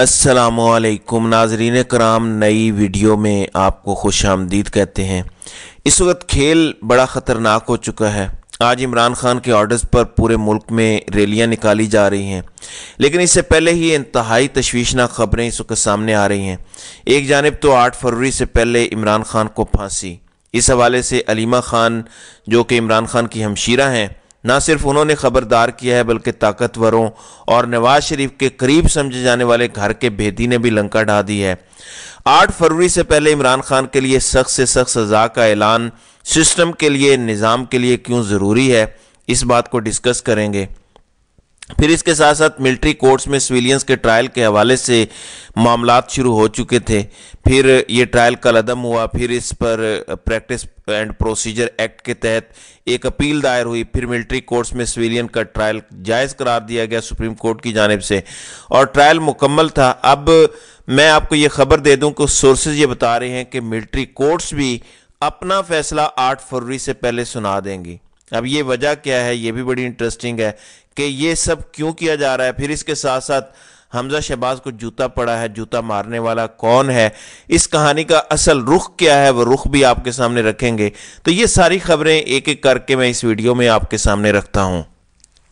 असलकुम नाजरीन कराम नई वीडियो में आपको खुश आमदीद कहते हैं इस वक्त खेल बड़ा ख़तरनाक हो चुका है आज इमरान खान के ऑर्डर्स पर पूरे मुल्क में रैलियां निकाली जा रही हैं लेकिन इससे पहले ही इंतहाई तशवीशनाक खबरें इस वक्त सामने आ रही हैं एक जानब तो आठ फरवरी से पहले इमरान खान को फांसी इस हवाले से अलीमा खान जो कि इमरान खान की हमशीरा हैं ना सिर्फ उन्होंने खबरदार किया है बल्कि ताकतवरों और नवाज शरीफ के करीब समझे जाने वाले घर के भेदी ने भी लंका ढा दी है आठ फरवरी से पहले इमरान खान के लिए सख्त से सख्त सजा का ऐलान सिस्टम के लिए निज़ाम के लिए क्यों ज़रूरी है इस बात को डिस्कस करेंगे फिर इसके साथ साथ मिलिट्री कोर्ट्स में सिविलियंस के ट्रायल के हवाले से मामला शुरू हो चुके थे फिर ये ट्रायल का अदम हुआ फिर इस पर प्रैक्टिस एंड प्रोसीजर एक्ट के तहत एक अपील दायर हुई फिर मिलिट्री कोर्ट्स में सिविलियन का ट्रायल जायज़ करार दिया गया सुप्रीम कोर्ट की जानब से और ट्रायल मुकम्मल था अब मैं आपको ये खबर दे दूँ कि सोर्सेज ये बता रहे हैं कि मिल्ट्री कोर्ट्स भी अपना फैसला आठ फरवरी से पहले सुना देंगी अब ये वजह क्या है ये भी बड़ी इंटरेस्टिंग है कि ये सब क्यों किया जा रहा है फिर इसके साथ साथ हमजा शहबाज को जूता पड़ा है जूता मारने वाला कौन है इस कहानी का असल रुख क्या है वो रुख भी आपके सामने रखेंगे तो ये सारी खबरें एक एक करके मैं इस वीडियो में आपके सामने रखता हूँ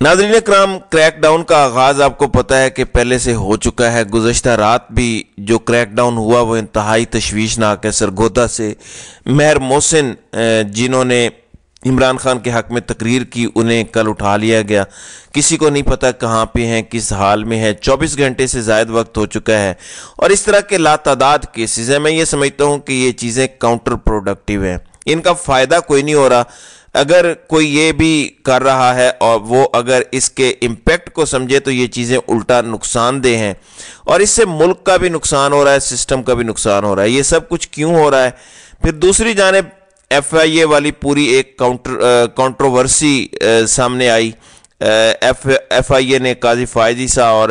नाजरीन कराम क्रैकडाउन का आगाज़ आपको पता है कि पहले से हो चुका है गुजशत रात भी जो क्रैकडाउन हुआ वो इंतहाई तशवीशनाक है सरगोदा से मेहर मोहसिन जिन्होंने इमरान खान के हक़ में तकरीर की उन्हें कल उठा लिया गया किसी को नहीं पता कहाँ पे हैं किस हाल में है 24 घंटे से जायद वक्त हो चुका है और इस तरह के लातादाद केसेज हैं मैं ये समझता हूँ कि ये चीज़ें काउंटर प्रोडक्टिव हैं इनका फ़ायदा कोई नहीं हो रहा अगर कोई ये भी कर रहा है और वो अगर इसके इम्पेक्ट को समझे तो ये चीज़ें उल्टा नुकसानदेह हैं और इससे मुल्क का भी नुकसान हो रहा है सिस्टम का भी नुकसान हो रहा है ये सब कुछ क्यों हो रहा है फिर दूसरी जानब एफआईए वाली पूरी एक काउंटर कंट्रोवर्सी सामने आई एफ एफ आई ए ने काजी सा और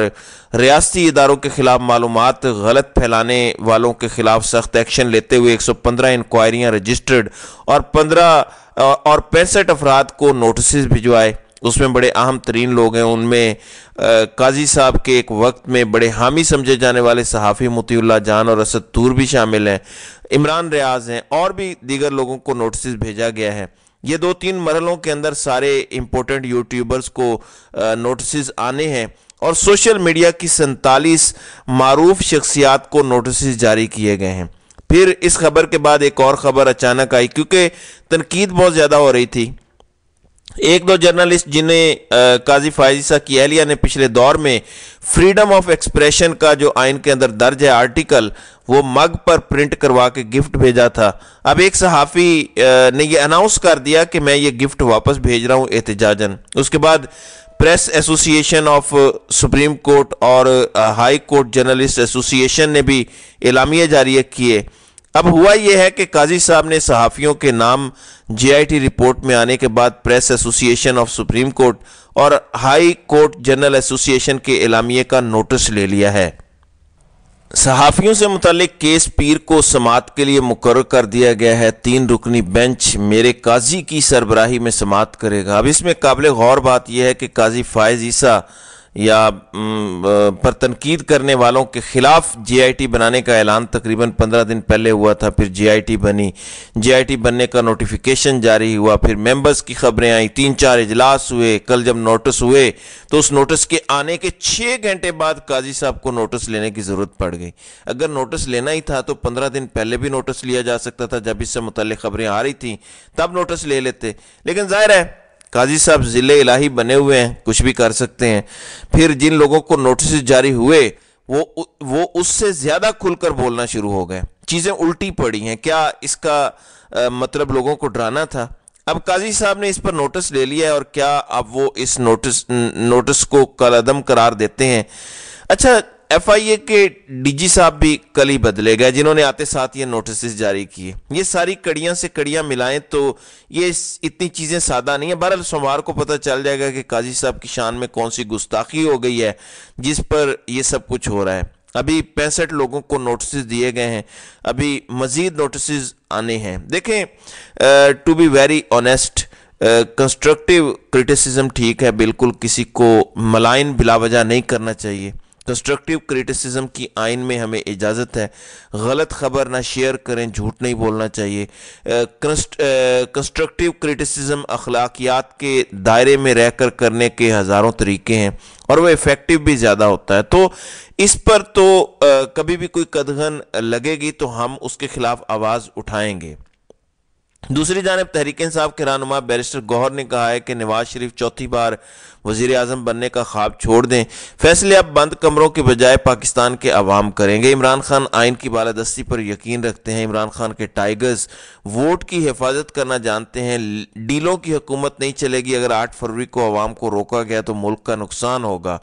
रियासती इदारों के ख़िलाफ़ मालूम गलत फैलाने वालों के ख़िलाफ़ सख्त एक्शन लेते हुए 115 इंक्वायरियाँ रजिस्टर्ड और पंद्रह और पैंसठ अफराद को नोटिस भिजवाए उसमें बड़े अहम तरीन लोग हैं उनमें काजी साहब के एक वक्त में बड़े हामी समझे जाने वाले सहाफ़ी मतील्ला जान और असद तूर भी शामिल हैं इमरान रियाज हैं और भी दीगर लोगों को नोटिस भेजा गया है ये दो तीन मरलों के अंदर सारे इम्पोर्टेंट यूट्यूबर्स को नोटिस आने हैं और सोशल मीडिया की सैंतालीस मरूफ शख्सियात को नोटिस जारी किए गए हैं फिर इस खबर के बाद एक और ख़बर अचानक आई क्योंकि तनकीद बहुत ज़्यादा हो रही थी एक दो जर्नलिस्ट जिन्हें काजी की कियालिया ने पिछले दौर में फ्रीडम ऑफ एक्सप्रेशन का जो आइन के अंदर दर्ज है आर्टिकल वो मग पर प्रिंट करवा के गिफ्ट भेजा था अब एक सहाफ़ी ने ये अनाउंस कर दिया कि मैं ये गिफ्ट वापस भेज रहा हूँ एहतजाजन उसके बाद press association of supreme court और हाई कोर्ट जर्नलिस्ट एसोसिएशन ने भी एलामिया जारी किए अब हुआ यह है कि काजी साहब ने सहाफ़ियों के नाम जीआईटी रिपोर्ट में आने के बाद press association of supreme court और हाई कोर्ट जनरल एसोसिएशन के इलामिये का नोटिस ले लिया है सहाफ़ियों से मुतलक केस पीर को समात के लिए मुकर कर दिया गया है तीन रुकनी बेंच मेरे काजी की सरबराही में समात करेगा अब इसमें काबिल गौर बात यह है कि काजी फायज ईसा या पर तनकीद करने वालों के ख़िलाफ़ जीआईटी बनाने का ऐलान तकरीबन पंद्रह दिन पहले हुआ था फिर जीआईटी बनी जीआईटी बनने का नोटिफिकेशन जारी हुआ फिर मेंबर्स की खबरें आई तीन चार इजलास हुए कल जब नोटिस हुए तो उस नोटिस के आने के छः घंटे बाद काजी साहब को नोटिस लेने की ज़रूरत पड़ गई अगर नोटिस लेना ही था तो पंद्रह दिन पहले भी नोटिस लिया जा सकता था जब इससे मुतल खबरें आ रही थी तब नोटिस ले लेते लेकिन ज़ाहिर है काजी साहब ज़िले इलाही बने हुए हैं कुछ भी कर सकते हैं फिर जिन लोगों को नोटिस जारी हुए वो वो उससे ज़्यादा खुलकर बोलना शुरू हो गए चीज़ें उल्टी पड़ी हैं क्या इसका आ, मतलब लोगों को डराना था अब काजी साहब ने इस पर नोटिस ले लिया है और क्या अब वो इस नोटिस नोटिस को कलदम करार देते हैं अच्छा एफआईए के डीजी साहब भी कल ही बदले गए जिन्होंने आते साथ ये नोटिस जारी किए ये सारी कड़ियां से कड़ियां मिलाएं तो ये इतनी चीज़ें सादा नहीं है बहरहाल सोमवार को पता चल जाएगा कि काजी साहब की शान में कौन सी गुस्ताखी हो गई है जिस पर यह सब कुछ हो रहा है अभी पैंसठ लोगों को नोटिस दिए गए हैं अभी मज़ीद नोटिस आने हैं देखें to be very honest constructive criticism ठीक है बिल्कुल किसी को मलाइन बिलावजा नहीं करना चाहिए कंस्ट्रक्टिव क्रिटिसिज्म की आइन में हमें इजाज़त है गलत खबर ना शेयर करें झूठ नहीं बोलना चाहिए कंस्ट्रक्टिव क्रिटिसिज्म अखलाकियात के दायरे में रह कर करने के हज़ारों तरीके हैं और वह इफ़ेक्टिव भी ज़्यादा होता है तो इस पर तो आ, कभी भी कोई कदगन लगेगी तो हम उसके ख़िलाफ़ आवाज़ उठाएंगे दूसरी जानब तहरीक इंसाफ के रहनुमा बैरिस्टर गौहर ने कहा है कि नवाज शरीफ चौथी बार वजीर अजम बनने का ख्वाब छोड़ दें फैसले अब बंद कमरों के बजाय पाकिस्तान के अवाम करेंगे इमरान खान आइन की बालादस्ती पर यकीन रखते हैं इमरान खान के टाइगर्स वोट की हिफाजत करना जानते हैं डीलों की हुकूमत नहीं चलेगी अगर आठ फरवरी को अवाम को रोका गया तो मुल्क का नुकसान होगा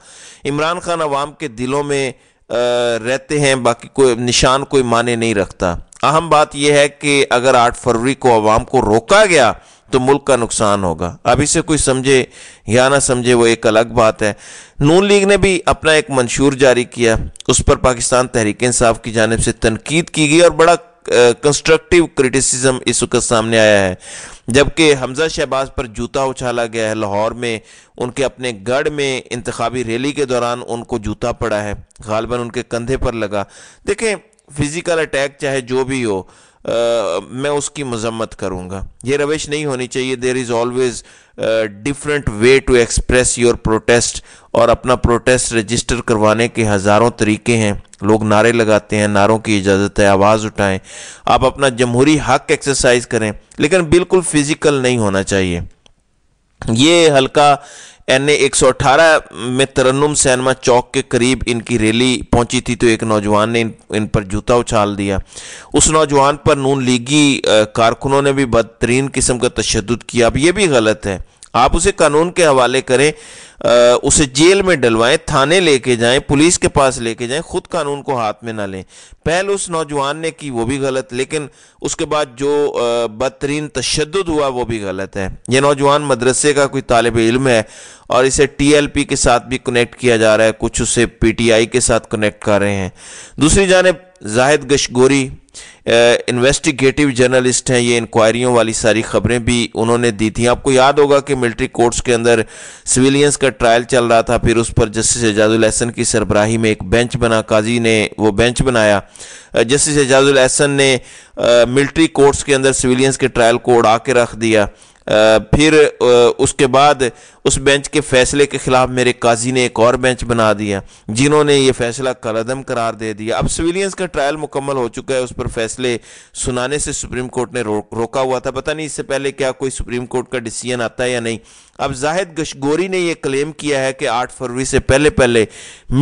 इमरान खान अवाम के दिलों में रहते हैं बाकी कोई निशान कोई माने नहीं रखता अहम बात यह है कि अगर आठ फरवरी को आवाम को रोका गया तो मुल्क का नुकसान होगा अब इसे कोई समझे या ना समझे वो एक अलग बात है नून लीग ने भी अपना एक मंशूर जारी किया उस पर पाकिस्तान तहरीक इंसाफ की जानब से तनकीद की गई और बड़ा कंस्ट्रक्टिव क्रिटिसिज्म इस वक्त सामने आया है जबकि हमजा शहबाज पर जूता उछाला गया है लाहौर में उनके अपने गढ़ में इंतबी रैली के दौरान उनको जूता पड़ा है गालबन उनके कंधे पर लगा देखें फिज़िकल अटैक चाहे जो भी हो आ, मैं उसकी मजम्मत करूँगा ये रविश नहीं होनी चाहिए there is always different way to express your protest और अपना प्रोटेस्ट रजिस्टर करवाने के हज़ारों तरीके हैं लोग नारे लगाते हैं नारों की इजाज़त है आवाज़ उठाएं आप अपना जमहूरी हक एक्सरसाइज करें लेकिन बिल्कुल फिज़िकल नहीं होना चाहिए ये हल्का एन ए एक सौ में तरन्नुम सैनमा चौक के करीब इनकी रैली पहुंची थी तो एक नौजवान ने इन, इन पर जूता उछाल दिया उस नौजवान पर नून लीगी कारकुनों ने भी बदतरीन किस्म का तशद किया अब ये भी गलत है आप उसे कानून के हवाले करें आ, उसे जेल में डलवाएं थाने लेके जाएं पुलिस के पास लेके जाएं खुद कानून को हाथ में ना लें पहल उस नौजवान ने की वो भी गलत लेकिन उसके बाद जो बदतरीन तशद हुआ वो भी गलत है ये नौजवान मदरसे का कोई तालब इल्म है और इसे टी के साथ भी कनेक्ट किया जा रहा है कुछ उसे पी के साथ कनेक्ट कर रहे हैं दूसरी जानब जाहिद गशगोरी इन्वेस्टिगेटिव जर्नलिस्ट हैं ये इंक्वायरियों वाली सारी खबरें भी उन्होंने दी थी आपको याद होगा कि मिलिट्री कोर्ट्स के अंदर सिविलियंस का ट्रायल चल रहा था फिर उस पर जस्टिस एजाजुल एहसन की सरबराही में एक बेंच बना काजी ने वो बेंच बनाया जस्टिस एजाजुल एहसन ने मिलिट्री कोर्ट्स के अंदर सिविलियंस के ट्रायल को उड़ा के रख दिया फिर उसके बाद उस बेंच के फैसले के ख़िलाफ़ मेरे काजी ने एक और बेंच बना दिया जिन्होंने ये फैसला कलदम करार दे दिया अब सिविलियंस का ट्रायल मुकम्मल हो चुका है उस पर फैसले सुनाने से सुप्रीम कोर्ट ने रो, रोका हुआ था पता नहीं इससे पहले क्या कोई सुप्रीम कोर्ट का डिसीजन आता है या नहीं अब जाहिद गशगोरी ने यह क्लेम किया है कि आठ फरवरी से पहले पहले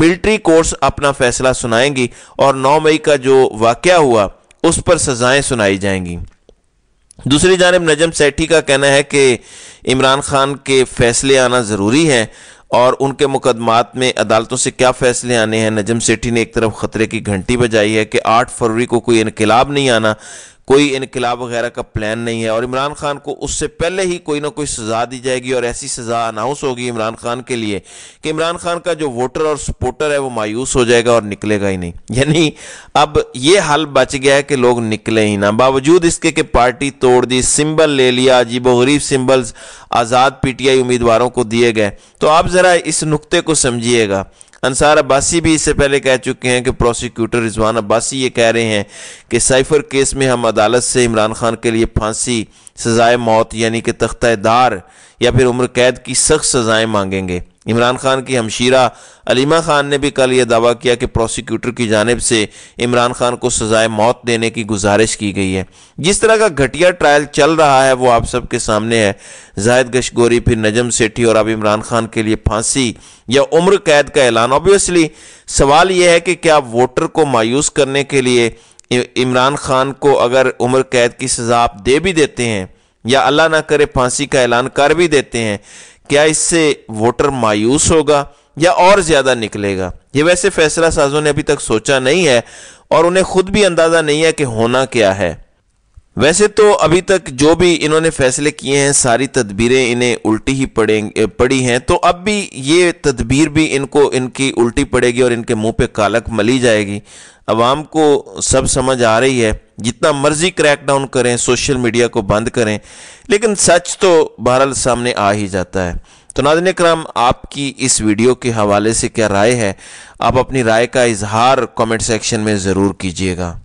मिल्ट्री कोर्ट्स अपना फैसला सुनाएंगी और नौ मई का जो वाक़ हुआ उस पर सज़ाएं सुनाई जाएंगी दूसरी जानब नजम सेठी का कहना है कि इमरान खान के फैसले आना ज़रूरी है और उनके मुकदमात में अदालतों से क्या फ़ैसले आने हैं नजम सेठी ने एक तरफ ख़तरे की घंटी बजाई है कि आठ फरवरी को कोई इनकलाब नहीं आना कोई इनकलाब वगैरह का प्लान नहीं है और इमरान खान को उससे पहले ही कोई ना कोई सज़ा दी जाएगी और ऐसी सज़ा अनाउंस होगी इमरान खान के लिए कि इमरान खान का जो वोटर और सपोर्टर है वो मायूस हो जाएगा और निकलेगा ही नहीं यानी अब ये हल बच गया है कि लोग निकले ही ना बावजूद इसके कि पार्टी तोड़ दी सिंबल ले लिया अजीब गरीब सिंबल्स आज़ाद पी उम्मीदवारों को दिए गए तो आप ज़रा इस नुकते को समझिएगा अंसार अब्बासी भी इससे पहले कह चुके हैं कि प्रोसिक्यूटर रिजवान अब्बासी ये कह रहे हैं कि साइफर केस में हम अदालत से इमरान खान के लिए फांसी सजाए मौत यानी कि तख्तादार या फिर उम्र कैद की सख्त सजाएं मांगेंगे इमरान खान की हमशीरा अलीमा खान ने भी कल यह दावा किया कि प्रोसिक्यूटर की जानब से इमरान खान को सजाए मौत देने की गुजारिश की गई है जिस तरह का घटिया ट्रायल चल रहा है वो आप सबके सामने है जाहिद गशगोरी फिर नजम सेठी और अब इमरान खान के लिए फांसी या उम्र कैद का ऐलान ऑब्वियसली सवाल यह है कि क्या वोटर को मायूस करने के लिए इमरान खान को अगर उम्र कैद की सजा आप दे भी देते हैं या अल्लाह ना करे फांसी का ऐलान कर भी देते हैं क्या इससे वोटर मायूस होगा या और ज़्यादा निकलेगा ये वैसे फैसला साजों ने अभी तक सोचा नहीं है और उन्हें खुद भी अंदाज़ा नहीं है कि होना क्या है वैसे तो अभी तक जो भी इन्होंने फैसले किए हैं सारी तदबीरें इन्हें उल्टी ही पड़ेंगे पड़ी हैं तो अब भी ये तदबीर भी इनको इनकी उल्टी पड़ेगी और इनके मुंह पे कालक मली जाएगी अवाम को सब समझ आ रही है जितना मर्जी क्रैकडाउन करें सोशल मीडिया को बंद करें लेकिन सच तो बहरहाल सामने आ ही जाता है तो नादिन कराम आपकी इस वीडियो के हवाले से क्या राय है आप अपनी राय का इजहार कॉमेंट सेक्शन में ज़रूर कीजिएगा